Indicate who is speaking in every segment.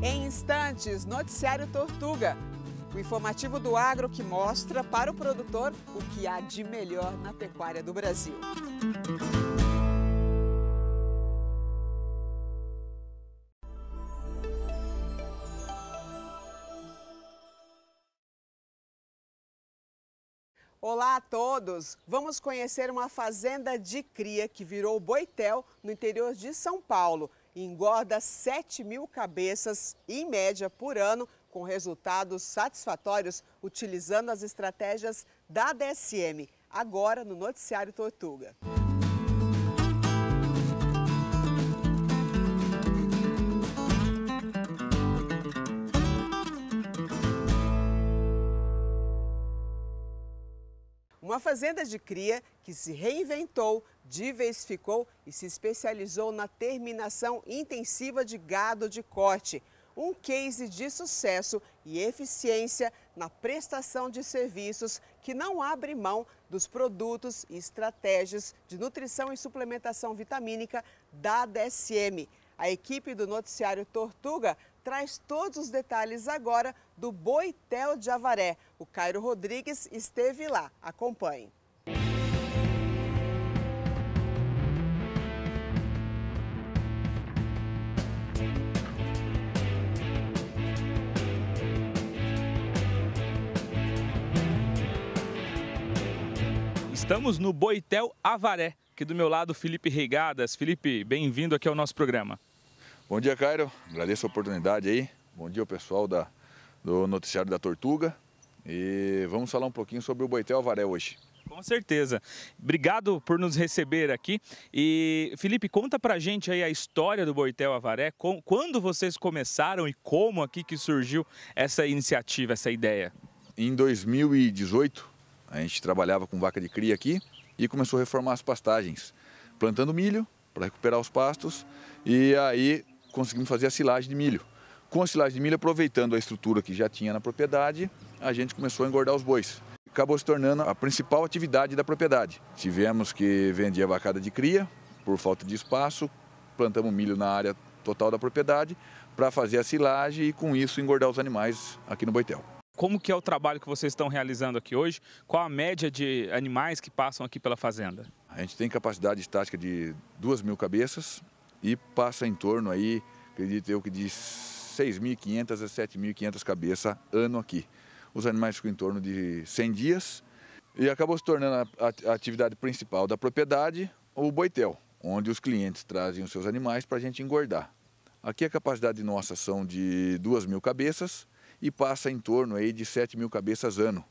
Speaker 1: Em instantes, noticiário Tortuga. O informativo do agro que mostra para o produtor o que há de melhor na pecuária do Brasil. Olá a todos! Vamos conhecer uma fazenda de cria que virou boitel no interior de São Paulo engorda 7 mil cabeças, em média, por ano, com resultados satisfatórios utilizando as estratégias da DSM. Agora no Noticiário Tortuga. Uma fazenda de cria que se reinventou diversificou e se especializou na terminação intensiva de gado de corte. Um case de sucesso e eficiência na prestação de serviços que não abre mão dos produtos e estratégias de nutrição e suplementação vitamínica da DSM. A equipe do noticiário Tortuga traz todos os detalhes agora do Boitel de Avaré. O Cairo Rodrigues esteve lá. Acompanhe.
Speaker 2: Estamos no Boitel Avaré, aqui do meu lado Felipe Reigadas. Felipe, bem-vindo aqui ao nosso programa.
Speaker 3: Bom dia, Cairo. Agradeço a oportunidade aí. Bom dia, pessoal da, do Noticiário da Tortuga. E vamos falar um pouquinho sobre o Boitel Avaré hoje.
Speaker 2: Com certeza. Obrigado por nos receber aqui. E Felipe, conta pra gente aí a história do Boitel Avaré, com, quando vocês começaram e como aqui que surgiu essa iniciativa, essa ideia.
Speaker 3: Em 2018, a gente trabalhava com vaca de cria aqui e começou a reformar as pastagens, plantando milho para recuperar os pastos e aí conseguimos fazer a silagem de milho. Com a silagem de milho, aproveitando a estrutura que já tinha na propriedade, a gente começou a engordar os bois. Acabou se tornando a principal atividade da propriedade. Tivemos que vender a vacada de cria por falta de espaço, plantamos milho na área total da propriedade para fazer a silagem e com isso engordar os animais aqui no Boitel
Speaker 2: como que é o trabalho que vocês estão realizando aqui hoje? Qual a média de animais que passam aqui pela fazenda?
Speaker 3: A gente tem capacidade estática de 2 mil cabeças e passa em torno aí, acredito eu que de 6.500 a 7.500 cabeças ano aqui. Os animais ficam em torno de 100 dias e acabou se tornando a atividade principal da propriedade o boitel, onde os clientes trazem os seus animais para a gente engordar. Aqui a capacidade nossa são de 2 mil cabeças e passa em torno aí de 7 mil cabeças ano.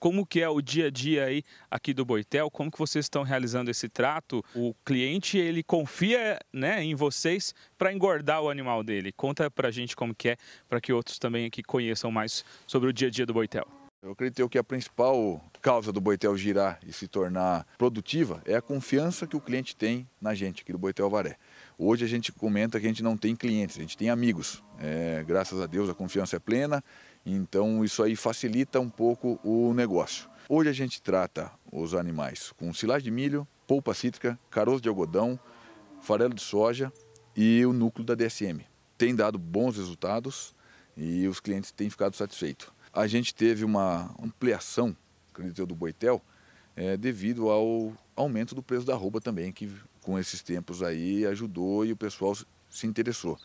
Speaker 2: Como que é o dia a dia aí aqui do Boitel? Como que vocês estão realizando esse trato? O cliente ele confia né, em vocês para engordar o animal dele. Conta para a gente como que é, para que outros também aqui conheçam mais sobre o dia a dia do Boitel.
Speaker 3: Eu acredito que a principal causa do Boitel girar e se tornar produtiva é a confiança que o cliente tem na gente aqui do Boitel Varé. Hoje a gente comenta que a gente não tem clientes, a gente tem amigos. É, graças a Deus a confiança é plena, então isso aí facilita um pouco o negócio. Hoje a gente trata os animais com silagem de milho, polpa cítrica, caroço de algodão, farelo de soja e o núcleo da DSM. Tem dado bons resultados e os clientes têm ficado satisfeitos. A gente teve uma ampliação, acredito eu, do boitel, é, devido ao aumento do preço da arroba também, que com esses tempos aí ajudou e o pessoal se interessou.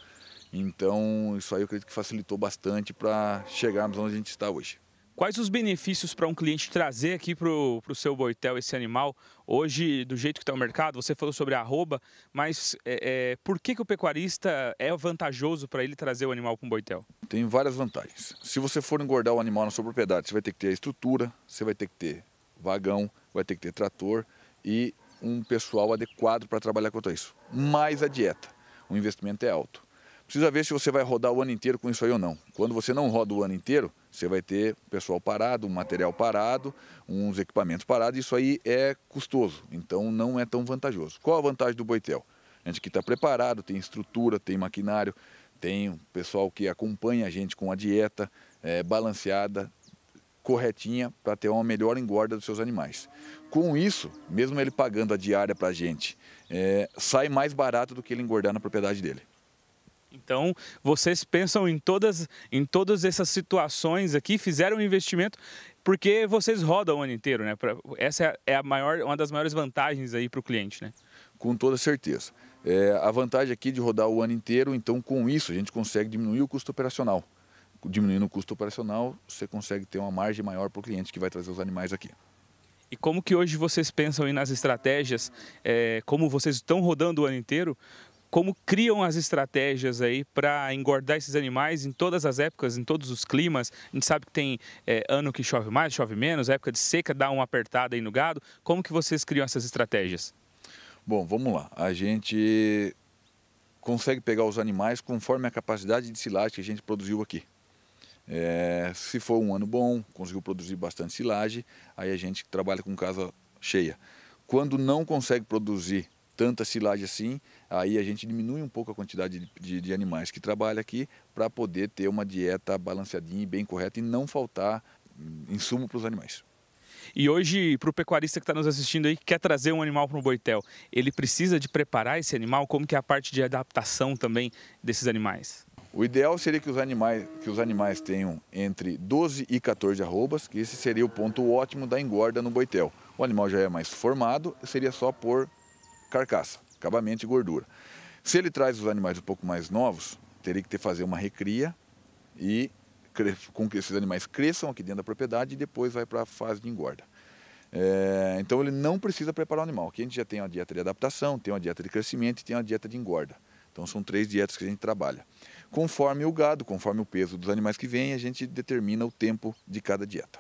Speaker 3: Então, isso aí eu acredito que facilitou bastante para chegarmos onde a gente está hoje. Quais os
Speaker 2: benefícios para um cliente trazer aqui para o seu boitel esse animal? Hoje, do jeito que está o mercado, você falou sobre a arroba, mas é, é, por que, que o pecuarista é vantajoso para ele trazer o animal para um boitel?
Speaker 3: Tem várias vantagens. Se você for engordar o animal na sua propriedade, você vai ter que ter a estrutura, você vai ter que ter vagão, vai ter que ter trator e um pessoal adequado para trabalhar quanto a isso. Mais a dieta. O investimento é alto. Precisa ver se você vai rodar o ano inteiro com isso aí ou não. Quando você não roda o ano inteiro, você vai ter pessoal parado, um material parado, uns equipamentos parados. Isso aí é custoso, então não é tão vantajoso. Qual a vantagem do Boitel? A gente que está preparado, tem estrutura, tem maquinário, tem o pessoal que acompanha a gente com a dieta é, balanceada, corretinha, para ter uma melhor engorda dos seus animais. Com isso, mesmo ele pagando a diária para a gente, é, sai mais barato do que ele engordar na propriedade dele. Então,
Speaker 2: vocês pensam em todas, em todas essas situações aqui, fizeram um investimento porque vocês rodam o ano inteiro, né? Essa é, é a maior, uma das maiores vantagens aí para o cliente,
Speaker 3: né? Com toda certeza. É, a vantagem aqui de rodar o ano inteiro, então com isso a gente consegue diminuir o custo operacional. Diminuindo o custo operacional, você consegue ter uma margem maior para o cliente que vai trazer os animais aqui.
Speaker 2: E como que hoje vocês pensam nas estratégias, é, como vocês estão rodando o ano inteiro, como criam as estratégias aí para engordar esses animais em todas as épocas, em todos os climas. A gente sabe que tem é, ano que chove mais, chove menos, época de seca dá uma apertada aí no gado. Como que vocês criam essas estratégias?
Speaker 3: Bom, vamos lá. A gente consegue pegar os animais conforme a capacidade de silagem que a gente produziu aqui. É, se for um ano bom, conseguiu produzir bastante silagem, aí a gente trabalha com casa cheia. Quando não consegue produzir tanta silagem assim, aí a gente diminui um pouco a quantidade de, de, de animais que trabalha aqui para poder ter uma dieta balanceadinha e bem correta e não faltar hum, insumo para os animais.
Speaker 2: E hoje, para o pecuarista que está nos assistindo aí, que quer trazer um animal para o boitel, ele precisa de preparar esse animal? Como que é a parte de adaptação também desses animais?
Speaker 3: O ideal seria que os animais, que os animais tenham entre 12 e 14 arrobas, que esse seria o ponto ótimo da engorda no boitel. O animal já é mais formado, seria só por carcaça, acabamento e gordura. Se ele traz os animais um pouco mais novos, teria que ter fazer uma recria e com que esses animais cresçam aqui dentro da propriedade e depois vai para a fase de engorda. É, então ele não precisa preparar o animal. Aqui a gente já tem uma dieta de adaptação, tem uma dieta de crescimento e tem uma dieta de engorda. Então são três dietas que a gente trabalha. Conforme o gado, conforme o peso dos animais que vêm, a gente determina o tempo de cada dieta.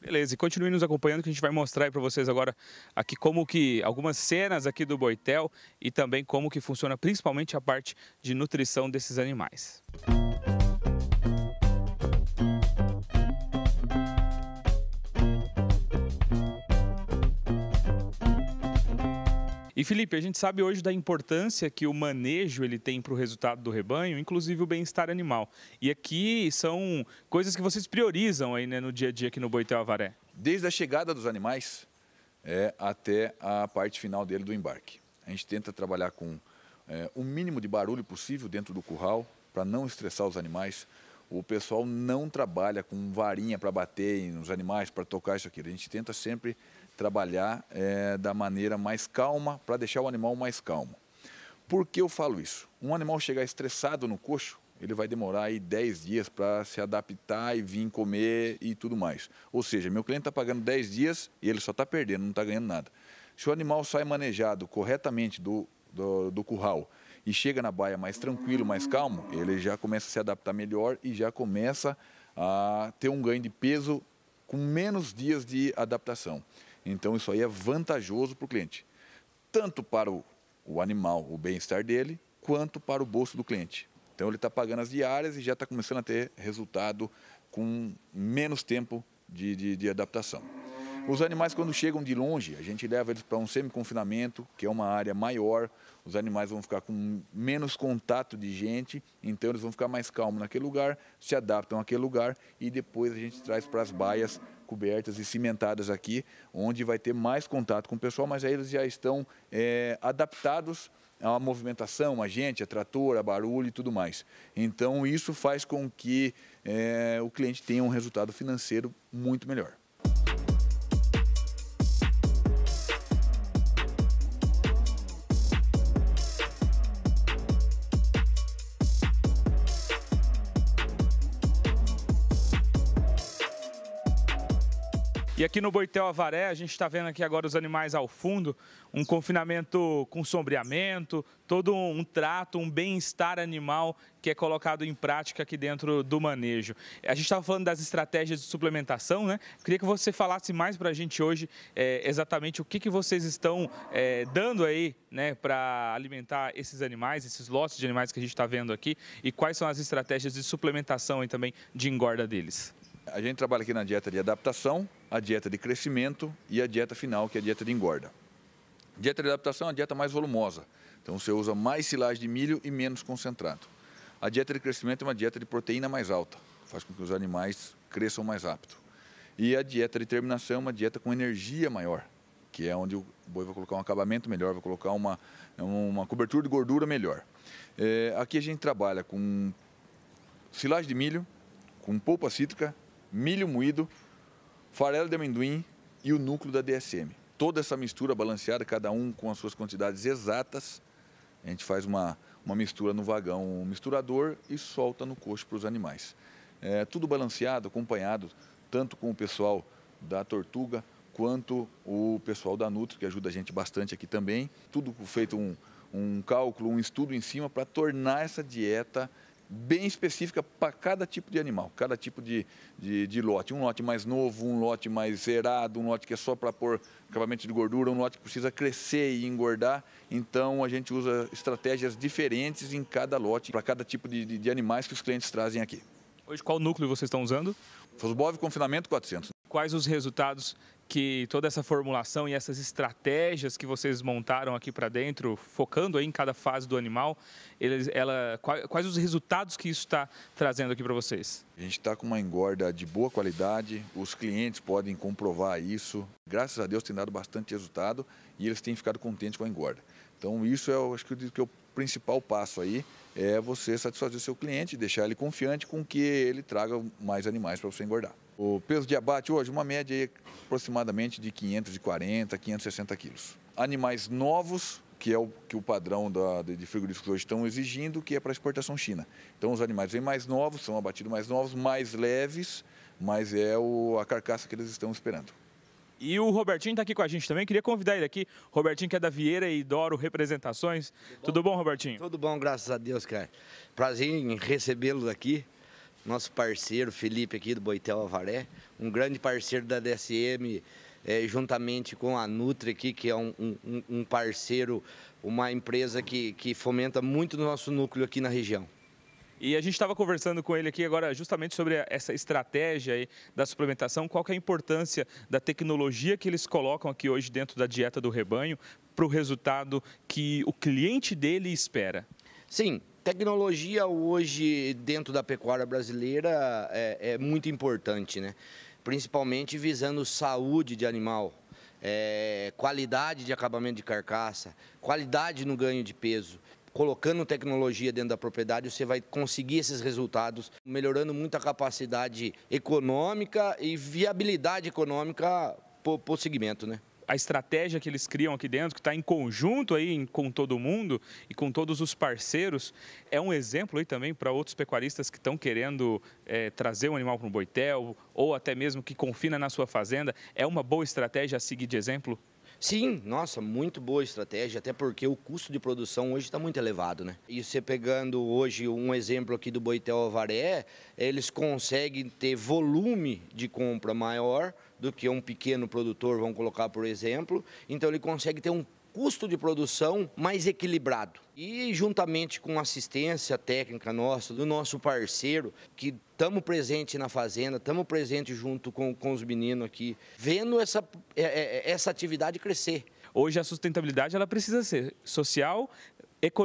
Speaker 2: Beleza, e continue nos acompanhando que a gente vai mostrar para vocês agora aqui como que algumas cenas aqui do boitel e também como que funciona principalmente a parte de nutrição desses animais. Música Felipe, a gente sabe hoje da importância que o manejo ele tem para o resultado do rebanho, inclusive o bem-estar animal. E aqui são coisas que vocês priorizam aí né, no dia a dia aqui no Boitel
Speaker 3: Avaré. Desde a chegada dos animais é, até a parte final dele do embarque. A gente tenta trabalhar com é, o mínimo de barulho possível dentro do curral para não estressar os animais. O pessoal não trabalha com varinha para bater nos animais, para tocar isso aqui. A gente tenta sempre trabalhar é, da maneira mais calma, para deixar o animal mais calmo. Por que eu falo isso? Um animal chegar estressado no coxo, ele vai demorar aí 10 dias para se adaptar e vir comer e tudo mais. Ou seja, meu cliente está pagando 10 dias e ele só está perdendo, não está ganhando nada. Se o animal sai manejado corretamente do, do, do curral e chega na baia mais tranquilo, mais calmo, ele já começa a se adaptar melhor e já começa a ter um ganho de peso com menos dias de adaptação. Então, isso aí é vantajoso para o cliente, tanto para o, o animal, o bem-estar dele, quanto para o bolso do cliente. Então, ele está pagando as diárias e já está começando a ter resultado com menos tempo de, de, de adaptação. Os animais, quando chegam de longe, a gente leva eles para um semi-confinamento, que é uma área maior. Os animais vão ficar com menos contato de gente, então eles vão ficar mais calmos naquele lugar, se adaptam àquele lugar e depois a gente traz para as baias cobertas e cimentadas aqui, onde vai ter mais contato com o pessoal, mas aí eles já estão é, adaptados à movimentação, a gente, a trator, a barulho e tudo mais. Então, isso faz com que é, o cliente tenha um resultado financeiro muito melhor.
Speaker 2: E aqui no Boitel Avaré, a gente está vendo aqui agora os animais ao fundo, um confinamento com sombreamento, todo um trato, um bem-estar animal que é colocado em prática aqui dentro do manejo. A gente estava falando das estratégias de suplementação, né? Queria que você falasse mais para a gente hoje é, exatamente o que, que vocês estão é, dando aí né, para alimentar esses animais, esses lotes de animais que a gente está vendo aqui e quais são as
Speaker 3: estratégias de suplementação e também de engorda deles. A gente trabalha aqui na dieta de adaptação, a dieta de crescimento e a dieta final, que é a dieta de engorda. Dieta de adaptação é a dieta mais volumosa, então você usa mais silagem de milho e menos concentrado. A dieta de crescimento é uma dieta de proteína mais alta, faz com que os animais cresçam mais rápido. E a dieta de terminação é uma dieta com energia maior, que é onde o boi vai colocar um acabamento melhor, vai colocar uma, uma cobertura de gordura melhor. É, aqui a gente trabalha com silagem de milho, com polpa cítrica milho moído, farelo de amendoim e o núcleo da DSM. Toda essa mistura balanceada, cada um com as suas quantidades exatas, a gente faz uma, uma mistura no vagão um misturador e solta no coxo para os animais. É, tudo balanceado, acompanhado, tanto com o pessoal da Tortuga quanto o pessoal da Nutri, que ajuda a gente bastante aqui também. Tudo feito um, um cálculo, um estudo em cima para tornar essa dieta bem específica para cada tipo de animal, cada tipo de, de, de, lote. Um lote mais novo, um lote mais zerado, um lote que é só para pôr acabamento de gordura, um lote que precisa crescer e engordar. Então a gente usa estratégias diferentes em cada lote, para cada tipo de, de, de, animais que os clientes trazem aqui. Hoje, qual núcleo vocês estão usando? Fosbov confinamento 400 quais
Speaker 2: os resultados que toda essa formulação e essas estratégias que vocês montaram aqui para dentro, focando em cada fase do animal, eles, ela, quais, os resultados que isso
Speaker 3: está trazendo aqui para vocês? A gente está com uma engorda de boa qualidade, os clientes podem comprovar isso. Graças a Deus tem dado bastante resultado e eles têm ficado contentes com a engorda. Então isso é, acho que, eu que é o principal passo aí, é você satisfazer o seu cliente, deixar ele confiante com que ele traga mais animais para você engordar. O peso de abate hoje, uma média é aproximadamente de 540, 560 quilos. Animais novos, que é o que o padrão da, de frigoríficos hoje estão exigindo, que é para exportação China. Então os animais vêm mais novos, são abatidos mais novos, mais leves, mas é o, a carcaça que eles estão esperando.
Speaker 2: E o Robertinho está aqui com a gente também. Queria convidar ele aqui. Robertinho, que é da Vieira e Doro Representações. Tudo bom, Tudo bom Robertinho? Tudo bom, graças a Deus, cara. Prazer em
Speaker 4: recebê-los aqui nosso parceiro Felipe aqui do Boitel Avaré, um grande parceiro da DSM, é, juntamente com a Nutri aqui, que é um, um, um, parceiro,
Speaker 2: uma empresa que, que fomenta muito o nosso núcleo aqui na região. E a gente estava conversando com ele aqui agora justamente sobre essa estratégia da suplementação, qual que é a importância da tecnologia que eles colocam aqui hoje dentro da dieta do rebanho para o resultado que o cliente dele espera. Sim, Tecnologia hoje
Speaker 4: dentro da pecuária brasileira é, é muito importante, né? principalmente visando saúde de animal, é, qualidade de acabamento de carcaça, qualidade no ganho de peso. Colocando tecnologia dentro da propriedade, você vai conseguir esses resultados, melhorando muito a capacidade econômica e viabilidade
Speaker 2: econômica para o segmento. Né? a estratégia que eles criam aqui dentro, que está em conjunto aí com todo mundo e com todos os parceiros, é um exemplo aí também para outros pecuaristas que estão querendo é, trazer um animal para um boitel ou até mesmo que confina na sua fazenda. É uma boa estratégia a seguir de exemplo? Sim, nossa, muito boa estratégia, até
Speaker 4: porque o custo de produção hoje está muito elevado, né? E você pegando hoje um exemplo aqui do Boitel Avaré, eles conseguem ter volume de compra maior do que um pequeno produtor, vamos colocar por exemplo, então ele consegue ter um custo de produção mais equilibrado. E juntamente com assistência técnica nossa, do nosso parceiro, que estamos presente na fazenda, estamos presente junto com, com os meninos
Speaker 2: aqui, vendo essa, é, é, essa atividade crescer. Hoje a sustentabilidade ela precisa ser social,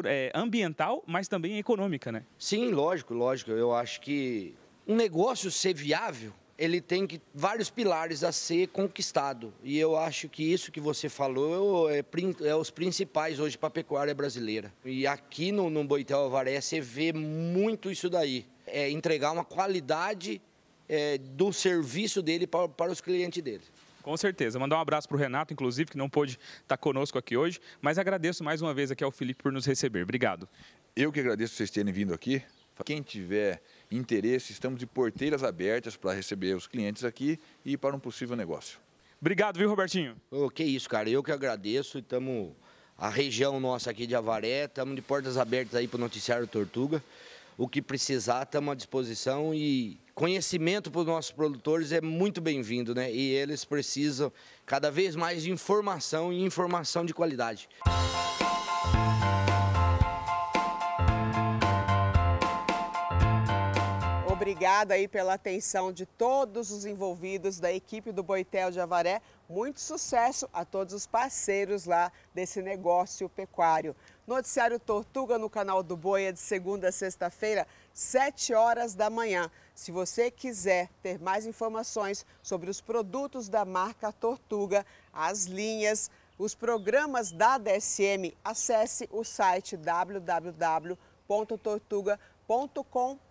Speaker 2: é, ambiental, mas também econômica, né? Sim, lógico,
Speaker 4: lógico. Eu acho que um negócio ser viável ele tem que, vários pilares a ser conquistado. E eu acho que isso que você falou é, é, é os principais hoje para a pecuária brasileira. E aqui no, no Boitel Alvaré você vê muito isso daí. É entregar uma qualidade é, do serviço dele para, para os clientes dele.
Speaker 2: Com certeza. Mandar um abraço para o Renato, inclusive, que não pôde estar tá conosco aqui hoje, mas agradeço
Speaker 3: mais uma vez aqui ao Felipe por nos receber. Obrigado. Eu que agradeço vocês terem vindo aqui. Quem tiver interesse, estamos de porteiras abertas para receber os clientes aqui e para um possível negócio. Obrigado, viu, Robertinho? Oh, que isso, cara. Eu que agradeço e estamos. A
Speaker 4: região nossa aqui de Avaré, estamos de portas abertas aí para o Noticiário Tortuga. O que precisar, estamos à disposição e conhecimento para os nossos produtores é muito bem-vindo, né? E eles precisam cada vez mais de informação e informação de qualidade. Música
Speaker 1: Obrigada aí pela atenção de todos os envolvidos da equipe do Boitel de Avaré. Muito sucesso a todos os parceiros lá desse negócio pecuário. Noticiário Tortuga no canal do Boi é de segunda a sexta-feira, 7 horas da manhã. Se você quiser ter mais informações sobre os produtos da marca Tortuga, as linhas, os programas da DSM, acesse o site www.tortuga.com.br